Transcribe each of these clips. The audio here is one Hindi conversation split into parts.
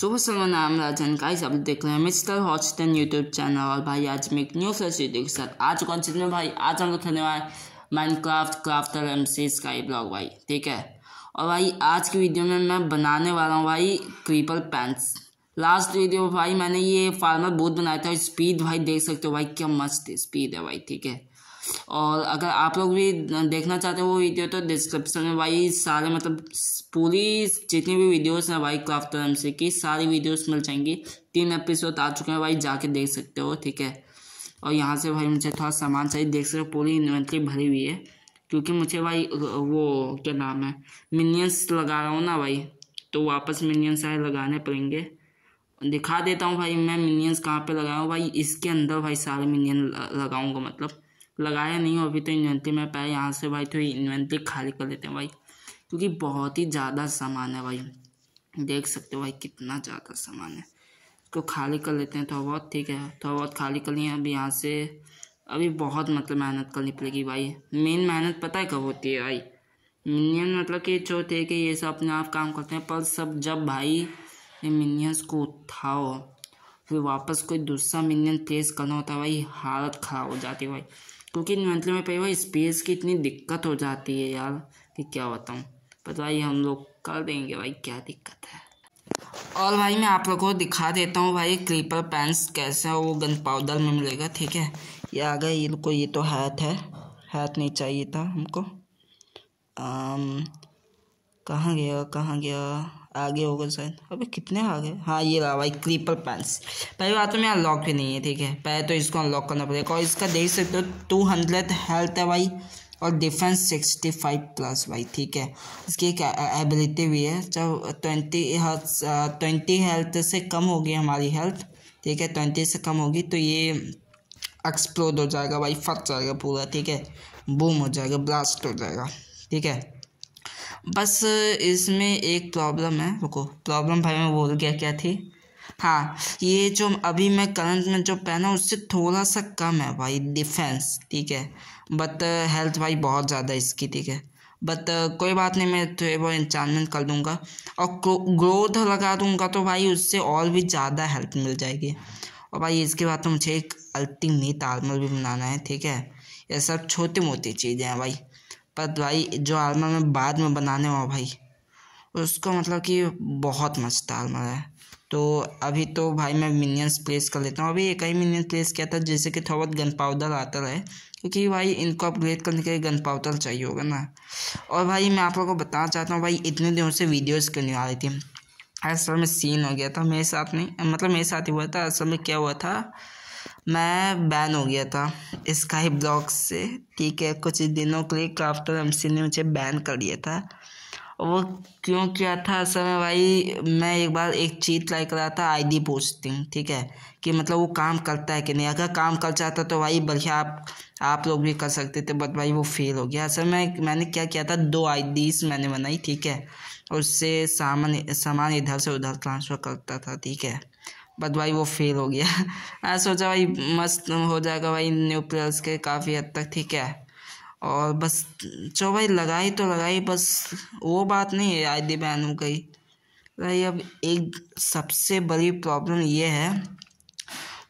सुबह सुबह नाम राजन का इस देख रहे हैं मिस्टर हॉस्टन यूट्यूब चैनल और भाई आज मैं एक न्यू फ्रेश वीडियो के साथ आज कौन चीज में भाई आज हमको लोग खेलने वाले Minecraft crafter M C sky vlog भाई ठीक है और भाई आज की वीडियो में मैं बनाने वाला हूँ भाई क्रीपर पैंट्स लास्ट वीडियो में भाई मैंने ये फार्मर बूथ बनाया था स्पीड भाई देख सकते हो भाई क्या मस्त स्पीड है भाई ठीक है और अगर आप लोग भी देखना चाहते हो वो वीडियो तो डिस्क्रिप्शन में भाई सारे मतलब पूरी जितनी भी वीडियोस हैं भाई क्राफ्ट एम सी की सारी वीडियोस मिल जाएंगी तीन एपिसोड आ चुके हैं भाई जाके देख सकते हो ठीक है और यहाँ से भाई मुझे थोड़ा सामान चाहिए देख सकते हो पूरी इन्वेंट्री भरी हुई है क्योंकि मुझे भाई वो क्या नाम है मिनियंस लगा रहा हूँ ना भाई तो वापस मिनियंस आए लगाने पड़ेंगे दिखा देता हूँ भाई मैं मिनियंस कहाँ पे लगाऊँ भाई इसके अंदर भाई सारे मिनियन लगाऊंगा मतलब लगाया नहीं हो अभी तो इन्वेंट्री में पाया यहाँ से भाई थोड़ी तो इन्वेंट्री खाली कर लेते हैं भाई क्योंकि बहुत ही ज़्यादा सामान है भाई देख सकते हो भाई कितना ज़्यादा सामान है इसको खाली कर लेते हैं थोड़ा बहुत ठीक है थोड़ा बहुत खाली कर लिए अभी यहाँ से अभी बहुत मतलब मेहनत करनी पड़ेगी भाई मेन मेहनत पता है कब होती है भाई मिनियन मतलब कि जो थे कि ये सब अपने आप काम करते हैं पर सब जब भाई ये मिनियंस को उठाओ फिर वापस कोई दूसरा मिनियन प्लेस करना होता है भाई हालत ख़राब हो जाती है भाई क्योंकि इन्वेंट्री में पड़ी हुई स्पेस की इतनी दिक्कत हो जाती है यार कि क्या बताऊँ पर भाई हम लोग कर देंगे भाई क्या दिक्कत है और भाई मैं आप लोगों को दिखा देता हूँ भाई क्रीपर पैंट्स कैसे है वो गन पाउडर में मिलेगा ठीक है ये आ गए इनको ये तो हैथ है हैथ नहीं चाहिए था हमको कहाँ गया कहाँ गया आगे हो गए शायद अबे कितने आ गए हाँ ये रहा भाई क्रीपर पेंस पहली बात तो मैं अनलॉक भी नहीं है ठीक है पहले तो इसको अनलॉक करना पड़ेगा और इसका देख सकते हो टू हंड्रेड हेल्थ है भाई और डिफेंस सिक्सटी फाइव प्लस भाई ठीक है इसकी एक एबिलिटी भी है जब ट्वेंटी हेल्थ ट्वेंटी हेल्थ से कम होगी हमारी हेल्थ ठीक है ट्वेंटी से कम होगी तो ये एक्सप्लोड हो जाएगा भाई फट जाएगा पूरा ठीक है बूम हो जाएगा ब्लास्ट हो जाएगा ठीक है बस इसमें एक प्रॉब्लम है रुको प्रॉब्लम भाई मैं बोल गया क्या थी हाँ ये जो अभी मैं करंट में जो पहना उससे थोड़ा सा कम है भाई डिफेंस ठीक है बट हेल्थ uh, भाई बहुत ज़्यादा इसकी ठीक है बट uh, कोई बात नहीं मैं थोड़े बहुत इंचानमेंट कर दूंगा और ग्रोथ लगा दूंगा तो भाई उससे और भी ज़्यादा हेल्प मिल जाएगी और भाई इसके बाद तो मुझे एक अल्टीमेट आर्मर भी बनाना है ठीक है ये सब छोटी मोटी चीज़ें हैं भाई पर भाई जो आलमा मैं बाद में बनाने हुआ भाई उसको मतलब कि बहुत मस्त आलमा है तो अभी तो भाई मैं मिनियंस प्लेस कर लेता हूँ अभी एक ही मिनियन प्लेस किया था जैसे कि थोड़ा बहुत गन पाउडर आता रहे क्योंकि भाई इनको अपग्रेड करने के लिए गन पाउडर चाहिए होगा ना और भाई मैं आप लोगों को बताना चाहता हूँ भाई इतने दिनों से वीडियोस करने आ रही थी असल में सीन हो गया था मेरे साथ नहीं मतलब मेरे साथ ही हुआ था असल में क्या हुआ था मैं बैन हो गया था स्काई ब्लॉक से ठीक है कुछ दिनों के लिए क्राफ्टर एम ने मुझे बैन कर दिया था वो क्यों किया था असल में भाई मैं एक बार एक चीज ट्राई कर रहा था आईडी पोस्टिंग ठीक है कि मतलब वो काम करता है कि नहीं अगर काम कर जाता तो भाई बढ़िया आप आप लोग भी कर सकते थे बट भाई वो फेल हो गया असल में मैंने क्या किया था दो आईडीज मैंने बनाई ठीक है उससे सामान सामान इधर से उधर ट्रांसफ़र करता था ठीक है बट भाई वो फेल हो गया मैं सोचा भाई मस्त हो जाएगा भाई न्यू प्लेयर्स के काफ़ी हद तक ठीक है और बस चो भाई लगाई तो लगाई बस वो बात नहीं है आई डी बैन हो गई भाई अब एक सबसे बड़ी प्रॉब्लम ये है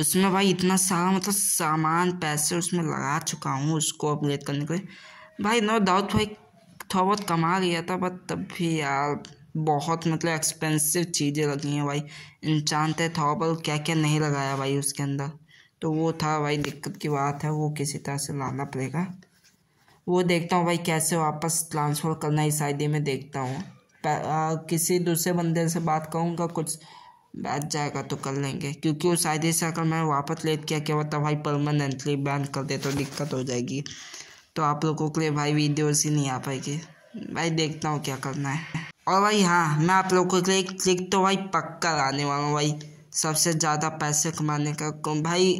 उसमें भाई इतना सारा मतलब सामान पैसे उसमें लगा चुका हूँ उसको अपग्रेड करने के लिए भाई नो डाउट भाई थोड़ा बहुत कमा लिया था बट तब भी यार बहुत मतलब एक्सपेंसिव चीज़ें लगी हैं भाई इंसान थे थॉबल क्या क्या नहीं लगाया भाई उसके अंदर तो वो था भाई दिक्कत की बात है वो किसी तरह से लाना पड़ेगा वो देखता हूँ भाई कैसे वापस ट्रांसफ़र करना इस आई में देखता हूँ किसी दूसरे बंदे से बात करूँगा कुछ बैठ जाएगा तो कर लेंगे क्योंकि उस आई से अगर मैं वापस लेट किया क्या होता भाई परमानेंटली बैन कर दे तो दिक्कत हो जाएगी तो आप लोगों के लिए भाई वीडियोस ही नहीं आ पाएगी भाई देखता हूँ क्या करना है और भाई हाँ मैं आप लोग को एक ट्रिक तो भाई पक्का लाने वाला हूँ भाई सबसे ज़्यादा पैसे कमाने का भाई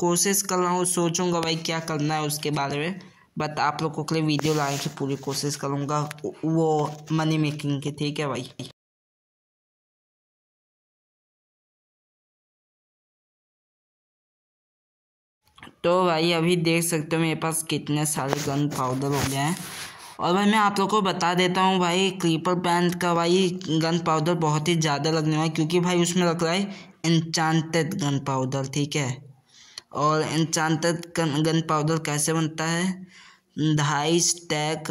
कोशिश कर रहा हूँ सोचूंगा भाई क्या करना है उसके बारे में बट आप लोगों के लिए वीडियो लाने की पूरी कोशिश करूँगा वो मनी मेकिंग की ठीक है भाई तो भाई अभी देख सकते हो मेरे पास कितने सारे गन पाउडर हो गए हैं और भाई मैं आप लोग को बता देता हूँ भाई क्रीपर पैंट का भाई गन पाउडर बहुत ही ज़्यादा लगने वाला है क्योंकि भाई उसमें लग रहा है इंचांटेड गन पाउडर ठीक है और इंचांटेड गन पाउडर कैसे बनता है ढाई स्टैक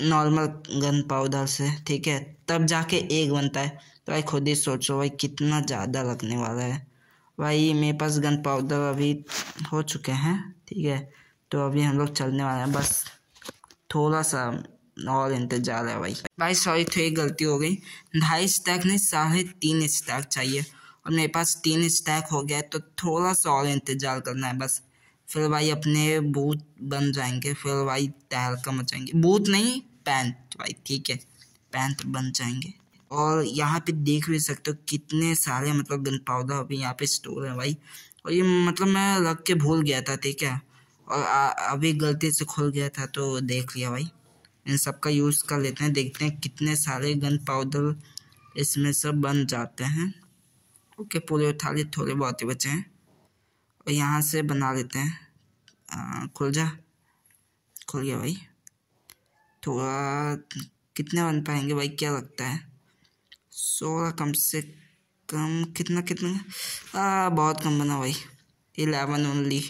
नॉर्मल गन पाउडर से ठीक है तब जाके एक बनता है तो भाई खुद ही सोचो भाई कितना ज़्यादा लगने वाला है भाई मेरे पास गन पाउडर अभी हो चुके हैं ठीक है तो अभी हम लोग चलने वाले हैं बस थोड़ा सा और इंतज़ार है भाई भाई सॉरी थोड़ी गलती हो गई ढाई स्टैक नहीं साढ़े तीन स्टैक चाहिए और मेरे पास तीन स्टैक हो गया तो थोड़ा सा और इंतज़ार करना है बस फिर भाई अपने बूथ बन जाएंगे फिर भाई का मचाएंगे बूथ नहीं पैंट भाई ठीक है पैंट बन जाएंगे और यहाँ पे देख भी सकते हो कितने सारे मतलब गन पाउडर अभी यहाँ पे स्टोर है भाई और ये मतलब मैं रख के भूल गया था ठीक है और आ, अभी गलती से खुल गया था तो देख लिया भाई इन सब का यूज़ कर लेते हैं देखते हैं कितने सारे गन पाउडर इसमें सब बन जाते हैं ओके पूरे उठा थोड़े बहुत ही बचे हैं और यहाँ से बना लेते हैं आ, खुल जा खुल गया भाई थोड़ा कितने बन पाएंगे भाई क्या लगता है सोलह कम से कम कितना कितना आ, बहुत कम बना भाई इलेवन ओनली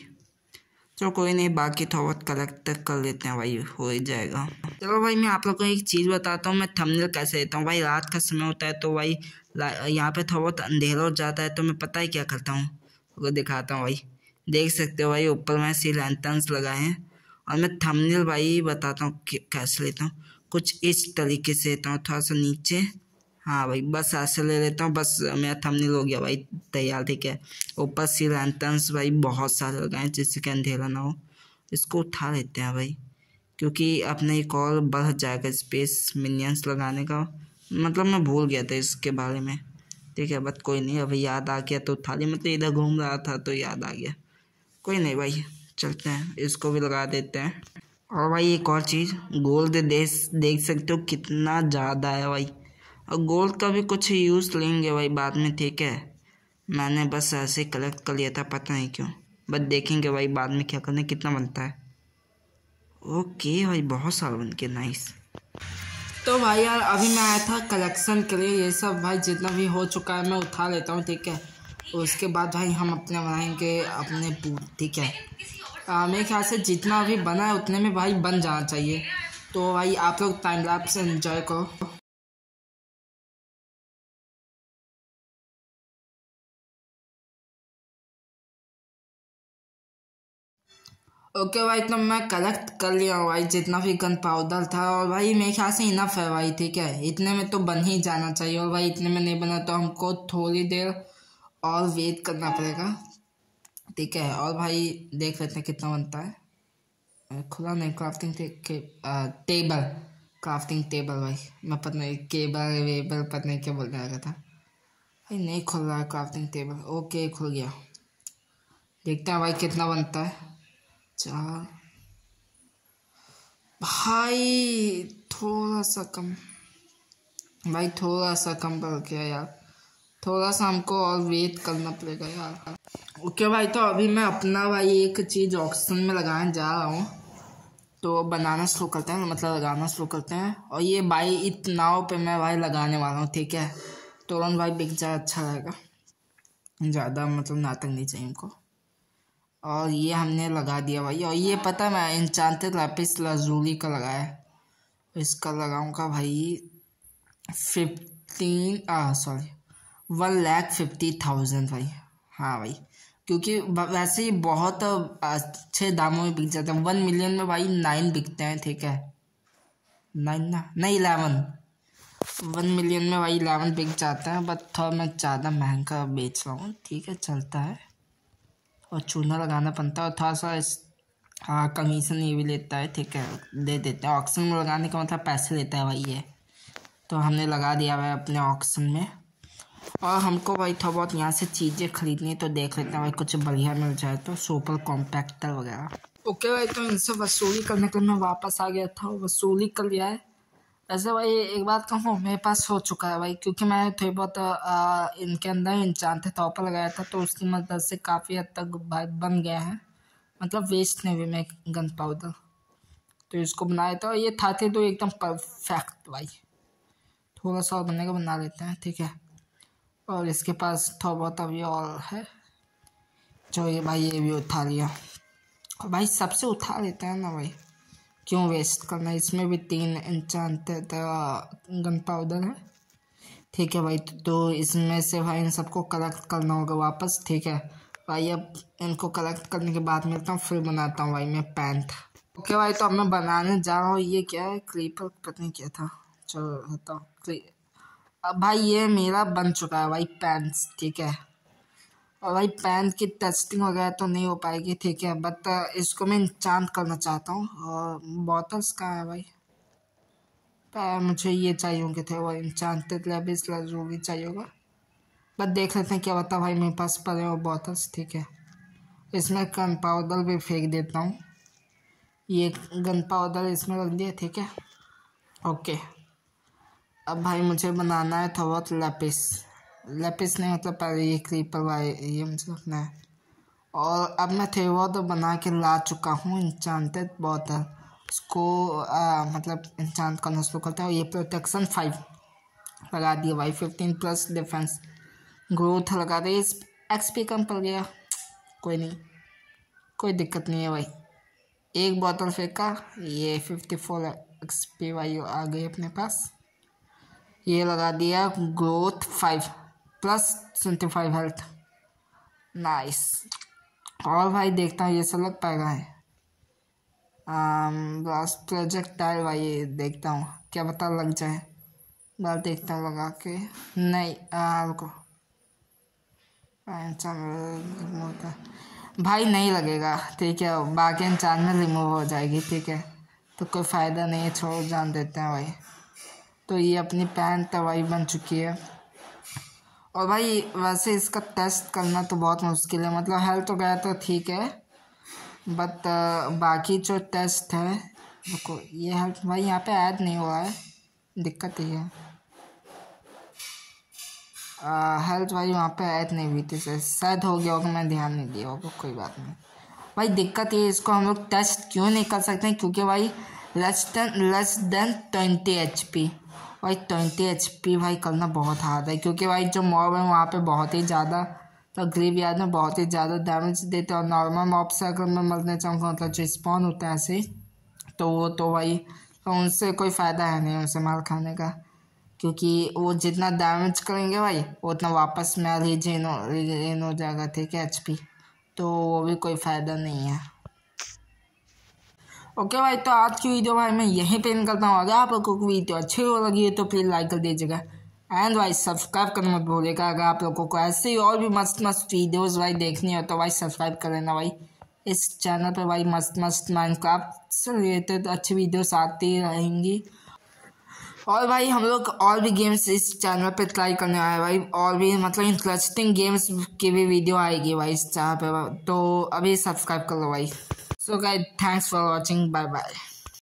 चलो कोई नहीं बाकी थोड़ा तो बहुत कलेक्ट तक कर लेते हैं भाई हो ही जाएगा चलो भाई मैं आप लोग को एक चीज़ बताता हूँ मैं थंबनेल कैसे देता हूँ भाई रात का समय होता है तो भाई यहाँ पे थोड़ा बहुत अंधेरा हो जाता है तो मैं पता ही क्या करता हूँ आपको दिखाता हूँ भाई देख सकते हो भाई ऊपर मैं सी लैंटर्नस लगाए हैं और मैं थंबनेल भाई बताता हूँ कैसे लेता हूँ कुछ इस तरीके से लेता हूँ थोड़ा सा नीचे हाँ भाई बस ऐसे ले लेता हूँ बस मेरा थंबनेल हो गया भाई तैयार ठीक है ऊपर सी लैंटर्न्स भाई बहुत सारे लगाए जिससे कि अंधेरा ना हो इसको उठा लेते हैं भाई क्योंकि अपने एक और बढ़ जाएगा स्पेस मिनियंस लगाने का मतलब मैं भूल गया था इसके बारे में ठीक है बट कोई नहीं अभी याद आ गया तो उठा लिया मतलब इधर घूम रहा था तो याद आ गया कोई नहीं भाई चलते हैं इसको भी लगा देते हैं और भाई एक और चीज़ गोल्ड देख सकते हो कितना ज़्यादा है भाई और गोल्ड का भी कुछ यूज़ लेंगे भाई बाद में ठीक है मैंने बस ऐसे कलेक्ट कर लिया था पता नहीं क्यों बस देखेंगे भाई बाद में क्या करना कितना बनता है ओके भाई बहुत सारा बन के नाइस तो भाई यार अभी मैं आया था कलेक्शन के लिए ये सब भाई जितना भी हो चुका है मैं उठा लेता हूँ ठीक है उसके बाद भाई हम अपने बनाएंगे अपने ठीक है मेरे ख्याल से जितना भी बना है उतने में भाई बन जाना चाहिए तो भाई आप लोग टाइम लैप से इन्जॉय करो ओके भाई तो मैं कलेक्ट कर लिया हूँ भाई जितना भी गन पाउडर था और भाई मेरे ख्याल से इनफ है भाई ठीक है इतने में तो बन ही जाना चाहिए और भाई इतने में नहीं बना तो हमको थोड़ी देर और वेट करना पड़ेगा ठीक है और भाई देख लेते हैं कितना बनता है खुला नहीं क्राफ्टिंग टेबल क्राफ्टिंग टेबल भाई मैं पता नहीं केबल वेबल पता नहीं क्या बोल लगा था भाई नहीं खुल रहा है क्राफ्टिंग टेबल ओके खुल गया देखते हैं भाई कितना बनता है चार भाई थोड़ा सा कम भाई थोड़ा सा कम बल गया यार थोड़ा सा हमको और वेट करना पड़ेगा यार ओके भाई तो अभी मैं अपना भाई एक चीज़ ऑक्सीजन में लगाने जा रहा हूँ तो बनाना शुरू करते हैं मतलब लगाना शुरू करते हैं और ये भाई इतनाओं पे मैं भाई लगाने वाला हूँ ठीक है तुरंत भाई बिक जाए अच्छा रहेगा ज़्यादा मतलब नाटक नहीं चाहिए हमको और ये हमने लगा दिया भाई और ये पता मैं इन लापिस लाजूली का लगाया इसका लगाऊंगा भाई fifteen sorry one lakh fifty thousand भाई हाँ भाई क्योंकि वैसे ही बहुत अच्छे दामों में बिक जाते हैं वन मिलियन में भाई नाइन बिकते हैं ठीक है नाइन ना नहीं इलेवन वन मिलियन में भाई इलेवन बिक जाते हैं बट थोड़ा मैं ज़्यादा महंगा बेच रहा हूँ ठीक है चलता है और चूना लगाना बनता है और थोड़ा सा हाँ कमीशन ये भी लेता है ठीक है दे देते हैं ऑक्शन में लगाने का मतलब पैसे लेता है भाई ये तो हमने लगा दिया भाई अपने ऑक्शन में और हमको भाई थोड़ा बहुत यहाँ से चीज़ें खरीदनी तो देख लेते हैं भाई कुछ बढ़िया मिल जाए तो सुपर कॉम्पैक्टर वगैरह ओके भाई तो इनसे वसूली करने के लिए मैं वापस आ गया था वसूली कर लिया है वैसे भाई एक बात कहूँ मेरे पास हो चुका है भाई क्योंकि मैं थोड़ी बहुत इनके अंदर इंचान थे पर लगाया था तो उसकी मदद से काफ़ी हद तक बन गया है मतलब वेस्ट नहीं हुई मैं गन पाउडर तो इसको बनाया था और ये था थे तो एकदम परफेक्ट भाई थोड़ा सा और का बना लेते हैं ठीक है और इसके पास थोड़ा बहुत अभी और है जो ये भाई ये भी उठा लिया और भाई सबसे उठा लेते हैं ना भाई क्यों वेस्ट करना इसमें भी तीन इंच गन पाउडर है ठीक है भाई तो इसमें से भाई इन सबको कलेक्ट करना होगा वापस ठीक है भाई अब इनको कलेक्ट करने के बाद मिलता हूँ फिर बनाता हूँ भाई मैं पैंट ओके भाई तो अब मैं बनाने जा रहा हूँ ये क्या है क्रीपर पता नहीं क्या था चलो हटाओ अब भाई ये मेरा बन चुका है भाई पैंट्स ठीक है और भाई पैन की टेस्टिंग वगैरह तो नहीं हो पाएगी ठीक है बट uh, इसको मैं इंचांद करना चाहता हूँ और बॉटल्स कहाँ है भाई पर मुझे ये चाहिए होंगे थे वो इंचांटेड लेबिस भी चाहिए होगा बट देख लेते हैं क्या बता भाई मेरे पास पड़े हो बॉटल्स ठीक है इसमें गन पाउडर भी फेंक देता हूँ ये गन पाउडर इसमें रख दिया ठीक है ओके अब भाई मुझे बनाना है थोड़ा लेपिस लेपिस ने मतलब पहले ये क्रीपर वाले ये मुझे रखना है और अब मैं थे वो तो बना के ला चुका हूँ इंचांटेड बॉटल उसको आ, मतलब इंचांत करना शुरू करता है ये प्रोटेक्शन फाइव लगा दिया भाई फिफ्टीन प्लस डिफेंस ग्रोथ लगा दी एक्स पी कम पड़ गया कोई नहीं कोई दिक्कत नहीं है भाई एक बोतल फेंका ये fifty four X P Y आ गई अपने पास ये लगा दिया growth five plus twenty five health nice और भाई देखता हूँ ये सब लग पाएगा है प्रोजेक्ट प्रोजेक्टाइल भाई ये देखता हूँ क्या पता लग जाए बस देखता हूँ लगा के नहीं को भाई नहीं लगेगा ठीक है बाकी इंसान में रिमूव हो जाएगी ठीक है तो कोई फ़ायदा नहीं है छोड़ जान देते हैं भाई तो ये अपनी पैन तवाई बन चुकी है और भाई वैसे इसका टेस्ट करना तो बहुत मुश्किल है मतलब हेल्थ तो गया तो ठीक है बट बाकी जो टेस्ट है देखो ये हेल्थ भाई यहाँ पे ऐड नहीं हुआ है दिक्कत ही है हेल्थ वाली वहाँ पे ऐड नहीं हुई थी सर शायद हो गया होगा मैं ध्यान नहीं दिया होगा कोई बात नहीं भाई दिक्कत ये इसको हम लोग टेस्ट क्यों नहीं कर सकते क्योंकि भाई less than less than twenty H P भाई ट्वेंटी एच पी भाई करना बहुत हार्ड है क्योंकि भाई जो मॉब है वहाँ पे बहुत ही ज़्यादा तो ग्रीव यार्ड में बहुत ही ज़्यादा डैमेज देते हैं और नॉर्मल मॉब से अगर मैं मरने चाहूँगा मतलब जो स्पॉन होता है ऐसे तो वो तो भाई तो उनसे कोई फ़ायदा है नहीं उनसे मार खाने का क्योंकि वो जितना डैमेज करेंगे भाई उतना वापस मैं रिजेन हो रिजेन हो जाएगा ठीक है एच तो वो भी कोई फ़ायदा नहीं है ओके भाई तो आज की वीडियो भाई मैं यहीं पे निकलता हूँ अगर आप लोगों को वीडियो अच्छी हो लगी है तो प्लीज़ लाइक कर दीजिएगा एंड भाई सब्सक्राइब करना मत भूलेगा अगर आप लोगों को ऐसे ही और भी मस्त मस्त वीडियोस भाई देखनी हो तो भाई सब्सक्राइब कर लेना भाई इस चैनल पर भाई मस्त मस्त माइनक्राफ्ट से रिलेटेड अच्छी वीडियोज़ आती रहेंगी और भाई हम लोग और भी गेम्स इस चैनल पर ट्राई करने आए भाई और भी मतलब इंटरेस्टिंग गेम्स की भी वीडियो आएगी भाई इस चैनल पर तो अभी सब्सक्राइब कर लो भाई So guys, thanks for watching. Bye bye.